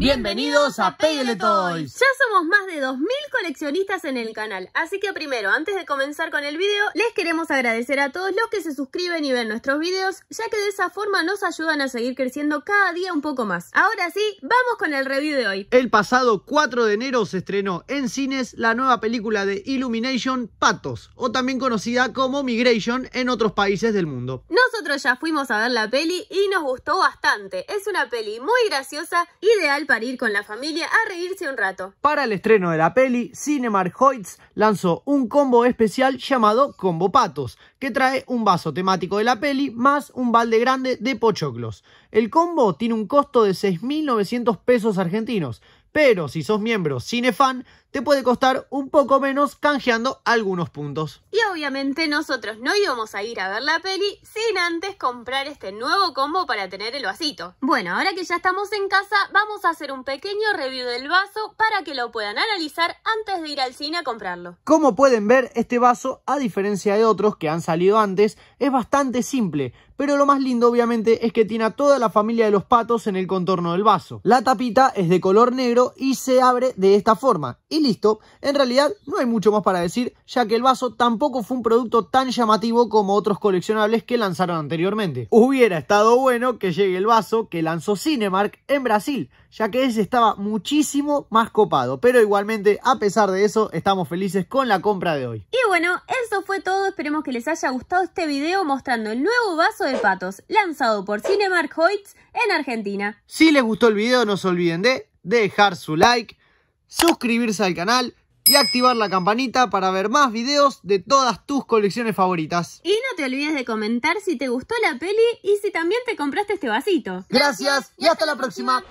Bienvenidos a Pele Toys. Ya somos más de 2.000 coleccionistas en el canal, así que primero, antes de comenzar con el video, les queremos agradecer a todos los que se suscriben y ven nuestros videos, ya que de esa forma nos ayudan a seguir creciendo cada día un poco más. Ahora sí, vamos con el review de hoy. El pasado 4 de enero se estrenó en cines la nueva película de Illumination, Patos, o también conocida como Migration en otros países del mundo. Nosotros ya fuimos a ver la peli y nos gustó bastante. Es una peli muy graciosa, ideal para ir con la familia a reírse un rato. Para el estreno de la peli, Cinemark Hoyts lanzó un combo especial llamado Combo Patos, que trae un vaso temático de la peli más un balde grande de pochoclos. El combo tiene un costo de 6.900 pesos argentinos, pero si sos miembro Cinefan, te puede costar un poco menos canjeando algunos puntos. Y obviamente nosotros no íbamos a ir a ver la peli sin antes comprar este nuevo combo para tener el vasito. Bueno, ahora que ya estamos en casa, vamos a hacer un pequeño review del vaso para que lo puedan analizar antes de ir al cine a comprarlo. Como pueden ver, este vaso, a diferencia de otros que han salido antes, es bastante simple, pero lo más lindo obviamente es que tiene a toda la familia de los patos en el contorno del vaso. La tapita es de color negro y se abre de esta forma. Y listo, en realidad no hay mucho más para decir, ya que el vaso tampoco fue un producto tan llamativo como otros coleccionables que lanzaron anteriormente. Hubiera estado bueno que llegue el vaso que lanzó Cinemark en Brasil, ya que ese estaba muchísimo más copado, pero igualmente, a pesar de eso, estamos felices con la compra de hoy. Y bueno, eso fue todo, esperemos que les haya gustado este video mostrando el nuevo vaso de patos lanzado por Cinemark Hoyts en Argentina. Si les gustó el video no se olviden de dejar su like, suscribirse al canal y activar la campanita para ver más videos de todas tus colecciones favoritas. Y no te olvides de comentar si te gustó la peli y si también te compraste este vasito. Gracias, y hasta, la próxima.